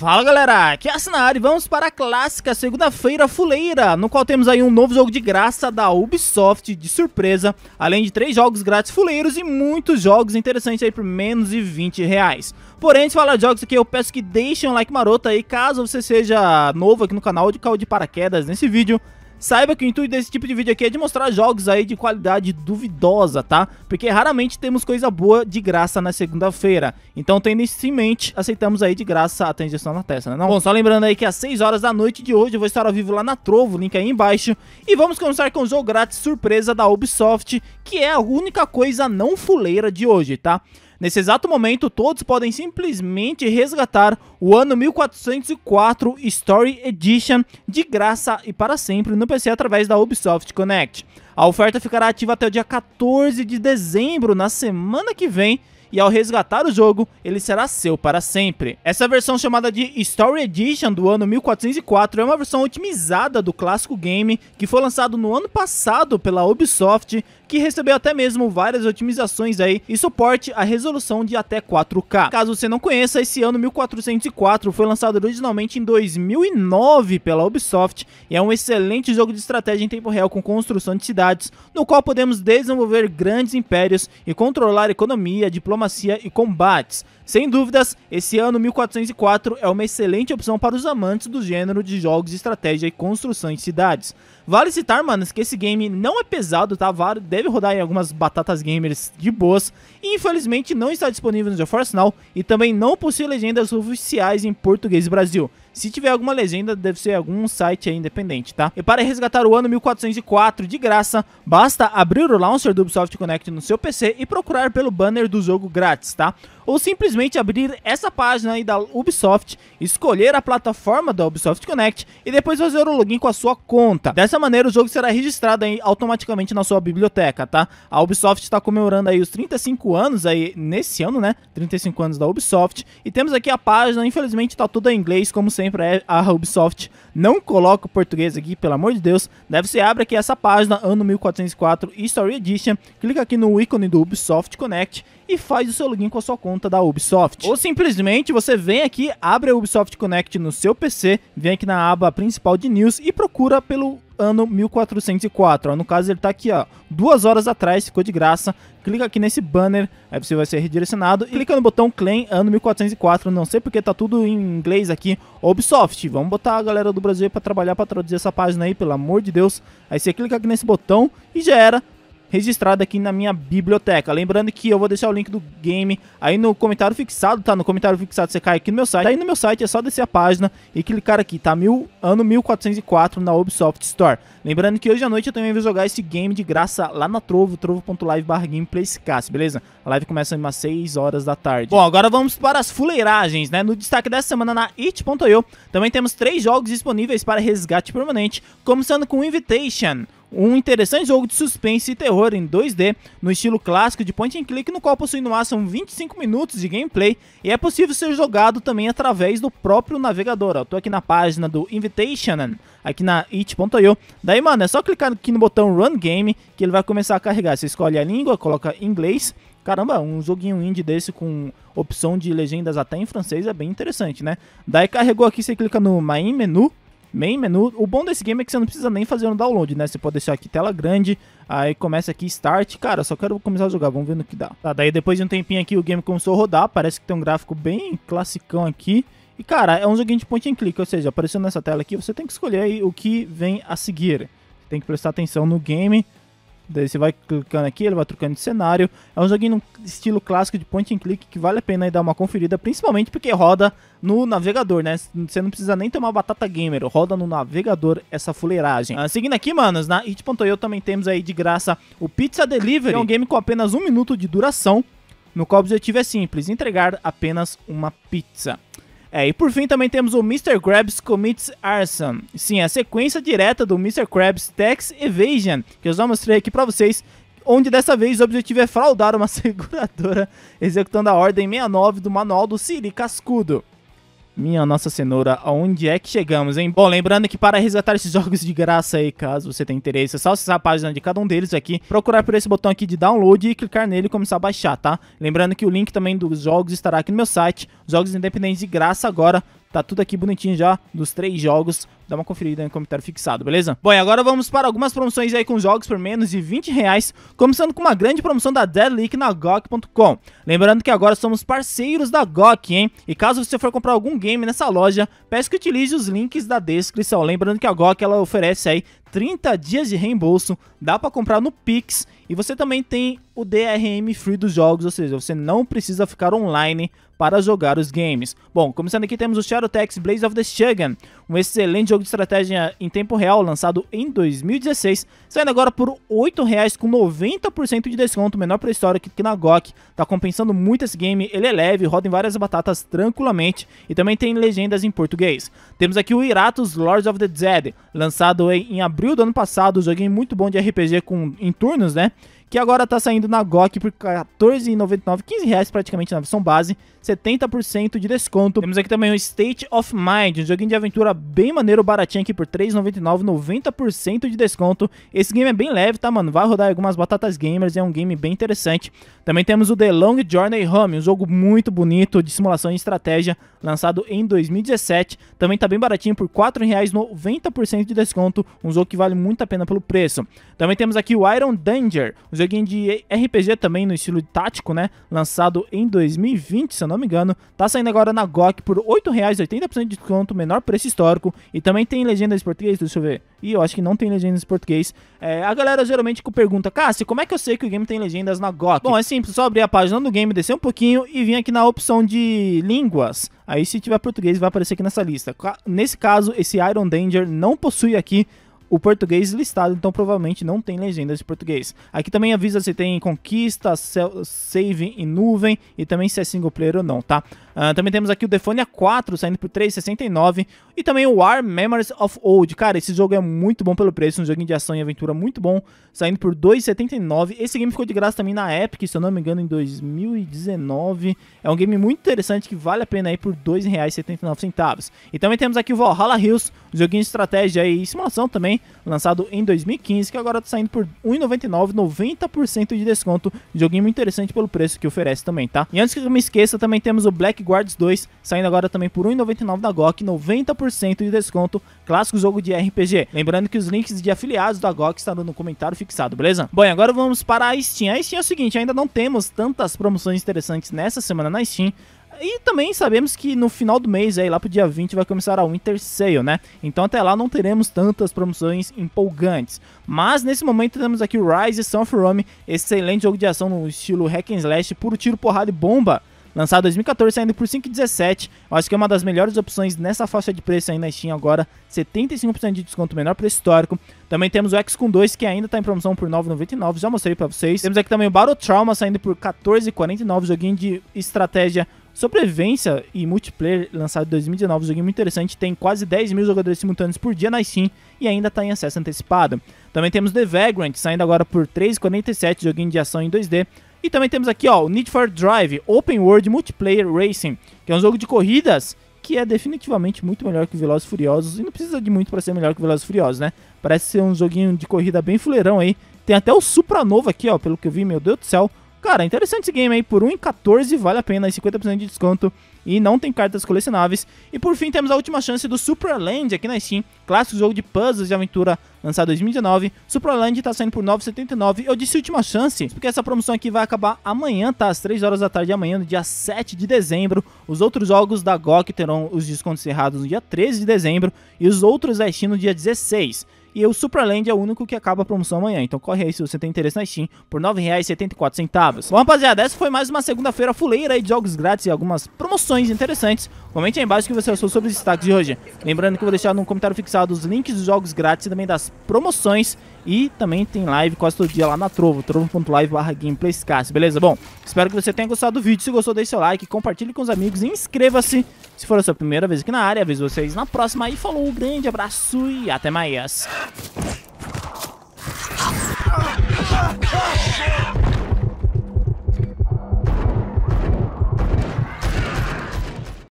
Fala galera, aqui é a Sinari, vamos para a clássica segunda-feira fuleira, no qual temos aí um novo jogo de graça da Ubisoft de surpresa, além de três jogos grátis fuleiros e muitos jogos interessantes aí por menos de 20 reais. Porém, se falar de jogos aqui, eu peço que deixem um like maroto aí, caso você seja novo aqui no canal de Cal de Paraquedas nesse vídeo, Saiba que o intuito desse tipo de vídeo aqui é de mostrar jogos aí de qualidade duvidosa, tá? Porque raramente temos coisa boa de graça na segunda-feira. Então, tendo isso em mente, aceitamos aí de graça a transição na testa, né? Não? Bom, só lembrando aí que às 6 horas da noite de hoje eu vou estar ao vivo lá na Trovo, link aí embaixo. E vamos começar com o jogo grátis surpresa da Ubisoft, que é a única coisa não fuleira de hoje, tá? Nesse exato momento, todos podem simplesmente resgatar o ano 1404 Story Edition de graça e para sempre no PC através da Ubisoft Connect. A oferta ficará ativa até o dia 14 de dezembro, na semana que vem, e ao resgatar o jogo, ele será seu para sempre. Essa versão chamada de Story Edition do ano 1404 é uma versão otimizada do clássico game que foi lançado no ano passado pela Ubisoft, que recebeu até mesmo várias otimizações aí e suporte a resolução de até 4K. Caso você não conheça, esse ano 1404 foi lançado originalmente em 2009 pela Ubisoft e é um excelente jogo de estratégia em tempo real com construção de cidades, no qual podemos desenvolver grandes impérios e controlar economia, diplomacia diplomacia e combates. Sem dúvidas, esse ano 1404 é uma excelente opção para os amantes do gênero de jogos de estratégia e construção de cidades. Vale citar, manos, que esse game não é pesado, tá? Deve rodar em algumas batatas gamers de boas e infelizmente não está disponível no GeForce Now e também não possui legendas oficiais em português Brasil. Se tiver alguma legenda, deve ser algum site independente, tá? E para resgatar o ano 1404 de graça, basta abrir o launcher do Ubisoft Connect no seu PC e procurar pelo banner do jogo grátis, tá? Ou simplesmente abrir essa página aí da Ubisoft, escolher a plataforma da Ubisoft Connect e depois fazer o login com a sua conta. Dessa maneira, o jogo será registrado aí automaticamente na sua biblioteca, tá? A Ubisoft está comemorando aí os 35 anos aí nesse ano, né? 35 anos da Ubisoft. E temos aqui a página, infelizmente tá toda em inglês, como sempre para a Ubisoft. Não coloca o português aqui, pelo amor de Deus. Deve ser abre aqui essa página, ano 1404 Story Edition, clica aqui no ícone do Ubisoft Connect e faz o seu login com a sua conta da Ubisoft. Ou simplesmente você vem aqui, abre a Ubisoft Connect no seu PC, vem aqui na aba principal de news e procura pelo ano 1404. Ó. No caso, ele está aqui, ó, duas horas atrás, ficou de graça. Clica aqui nesse banner, aí você vai ser redirecionado. Clica no botão Claim, ano 1404, não sei porque tá tudo em inglês aqui. Ubisoft, vamos botar a galera do Brasil para trabalhar para traduzir essa página aí, pelo amor de Deus. Aí você clica aqui nesse botão e já era registrado aqui na minha biblioteca. Lembrando que eu vou deixar o link do game aí no comentário fixado, tá? No comentário fixado você cai aqui no meu site. Aí no meu site é só descer a página e clicar aqui, tá? Mil, ano 1404 na Ubisoft Store. Lembrando que hoje à noite eu também vou jogar esse game de graça lá na Trovo, trovo.live barra beleza? A live começa às 6 horas da tarde. Bom, agora vamos para as fuleiragens, né? No destaque dessa semana na it.io também temos três jogos disponíveis para resgate permanente, começando com Invitation, um interessante jogo de suspense e terror em 2D, no estilo clássico de point and click, no qual possui no máximo 25 minutos de gameplay e é possível ser jogado também através do próprio navegador. Estou aqui na página do Invitation, aqui na it.io. Daí, mano, é só clicar aqui no botão Run Game que ele vai começar a carregar. Você escolhe a língua, coloca inglês. Caramba, um joguinho indie desse com opção de legendas até em francês é bem interessante, né? Daí carregou aqui, você clica no Main Menu, main menu. O bom desse game é que você não precisa nem fazer um download, né? Você pode deixar aqui tela grande, aí começa aqui start. Cara, só quero começar a jogar, vamos ver no que dá. Tá, daí depois de um tempinho aqui o game começou a rodar, parece que tem um gráfico bem classicão aqui. E cara, é um joguinho de point and click, ou seja, aparecendo nessa tela aqui, você tem que escolher aí o que vem a seguir. Tem que prestar atenção no game, Daí você vai clicando aqui, ele vai trocando de cenário. É um joguinho no estilo clássico de point and click que vale a pena aí dar uma conferida, principalmente porque roda no navegador, né? Você não precisa nem tomar batata gamer, roda no navegador essa fuleiragem. Ah, seguindo aqui, manos, na it.io também temos aí de graça o Pizza Delivery, é um game com apenas um minuto de duração, no qual o objetivo é simples, entregar apenas uma pizza. É, e por fim também temos o Mr. Krabs Commits Arson. Sim, a sequência direta do Mr. Krabs Tax Evasion, que eu já mostrei aqui para vocês, onde dessa vez o objetivo é fraudar uma seguradora executando a ordem 69 do manual do Siri Cascudo. Minha nossa cenoura, aonde é que chegamos, hein? Bom, lembrando que para resgatar esses jogos de graça aí, caso você tenha interesse, é só acessar a página de cada um deles aqui, procurar por esse botão aqui de download e clicar nele e começar a baixar, tá? Lembrando que o link também dos jogos estará aqui no meu site, jogos independentes de graça agora, Tá tudo aqui bonitinho já dos três jogos. Dá uma conferida no comentário fixado, beleza? Bom, e agora vamos para algumas promoções aí com jogos por menos de 20 reais, começando com uma grande promoção da Deadlick na GOG.com. Lembrando que agora somos parceiros da GOG, hein? E caso você for comprar algum game nessa loja, peço que utilize os links da descrição. Lembrando que a GOG ela oferece aí 30 dias de reembolso, dá para comprar no Pix e você também tem o DRM free dos jogos, ou seja, você não precisa ficar online para jogar os games. Bom, começando aqui temos o Shadow Tactics: Blaze of the Shagan, um excelente jogo de estratégia em tempo real lançado em 2016, saindo agora por R$ 8,00 com 90% de desconto, menor para história que na GOG. Tá compensando muito esse game, ele é leve, roda em várias batatas tranquilamente e também tem legendas em português. Temos aqui o Iratus Lords of the Dead, lançado em abril do ano passado, um joguinho muito bom de RPG com, em turnos, né? que agora tá saindo na GOC por R$14,99, 15 praticamente na versão base, 70% de desconto. Temos aqui também o State of Mind, um joguinho de aventura bem maneiro, baratinho aqui por R$3,99, 90% de desconto. Esse game é bem leve, tá, mano? Vai rodar algumas batatas gamers, é um game bem interessante. Também temos o The Long Journey Home, um jogo muito bonito de simulação e estratégia, lançado em 2017. Também tá bem baratinho por R$4,00, 90% de desconto, um jogo que vale muito a pena pelo preço. Também temos aqui o Iron Danger, um videogame de RPG também no estilo tático, né? Lançado em 2020, se eu não me engano. Tá saindo agora na GOC por R$ 8,80% de desconto, menor preço histórico. E também tem legendas em português, deixa eu ver. E eu acho que não tem legendas em português. É, a galera geralmente pergunta, Cassi, como é que eu sei que o game tem legendas na GOC? Bom, é simples, só abrir a página do game, descer um pouquinho e vir aqui na opção de línguas. Aí se tiver português vai aparecer aqui nessa lista. Nesse caso, esse Iron Danger não possui aqui o português listado, então provavelmente não tem legendas de português. Aqui também avisa se tem conquista, save em nuvem e também se é single player ou não, tá? Uh, também temos aqui o Defonia 4 saindo por 3,69 e também o War Memories of Old. Cara, esse jogo é muito bom pelo preço, um joguinho de ação e aventura muito bom, saindo por 2,79. Esse game ficou de graça também na Epic, se eu não me engano, em 2019. É um game muito interessante que vale a pena aí por R$ 2,79. E também temos aqui o Valhalla Hills, um joguinho de estratégia e simulação também, lançado em 2015, que agora está saindo por R$ 1,99, 90% de desconto. Joguinho muito interessante pelo preço que oferece também, tá? E antes que eu me esqueça, também temos o Black Guards 2, saindo agora também por R$ 1,99 da GOG, 90% de desconto, clássico jogo de RPG. Lembrando que os links de afiliados da GOC estão no comentário fixado, beleza? Bom, agora vamos para a Steam. A Steam é o seguinte, ainda não temos tantas promoções interessantes nessa semana na Steam, e também sabemos que no final do mês, aí, lá pro dia 20, vai começar a Winter Sale, né? Então até lá não teremos tantas promoções empolgantes. Mas nesse momento temos aqui o Rise of Rome, excelente jogo de ação no estilo hack and slash, puro tiro, porrada e bomba. Lançado em 2014, saindo por 5,17. acho que é uma das melhores opções nessa faixa de preço ainda na Steam agora. 75% de desconto, menor preço histórico. Também temos o X com 2, que ainda está em promoção por 9,99. Já mostrei para vocês. Temos aqui também o Battle Trauma, saindo por 14,49. Joguinho de estratégia Sobrevivência e multiplayer, lançado em 2019, um jogo muito interessante, tem quase 10 mil jogadores simultâneos por dia na Steam e ainda está em acesso antecipado. Também temos The Vagrant, saindo agora por 3,47, joguinho de ação em 2D. E também temos aqui ó, o Need for Drive Open World Multiplayer Racing, que é um jogo de corridas que é definitivamente muito melhor que Velozes Furiosos e não precisa de muito para ser melhor que Velozes Furiosos, né? Parece ser um joguinho de corrida bem fuleirão aí. Tem até o Supra novo aqui, ó, pelo que eu vi, meu Deus do céu. Cara, interessante esse game aí, por 1,14 vale a pena, 50% de desconto e não tem cartas colecionáveis. E por fim temos a última chance do Supraland aqui na Steam, clássico jogo de puzzles de aventura lançado em 2019. Supraland está saindo por 9,79. Eu disse última chance, porque essa promoção aqui vai acabar amanhã, tá? Às 3 horas da tarde amanhã, no dia 7 de dezembro. Os outros jogos da GOG terão os descontos encerrados no dia 13 de dezembro e os outros da Steam no dia 16. E o Supraland é o único que acaba a promoção amanhã. Então corre aí se você tem interesse na Steam por R$ 9,74. Bom, rapaziada, essa foi mais uma segunda-feira fuleira aí de jogos grátis e algumas promoções interessantes. Comente aí embaixo o que você achou sobre os destaques de hoje. Lembrando que eu vou deixar no comentário fixado os links dos jogos grátis e também das promoções. E também tem live quase todo dia lá na Trovo, trovo.live gameplayscast, beleza? Bom, espero que você tenha gostado do vídeo. Se gostou, deixe seu like, compartilhe com os amigos e inscreva-se. Se for a sua primeira vez aqui na área, vejo vocês na próxima. E falou, um grande abraço e até mais.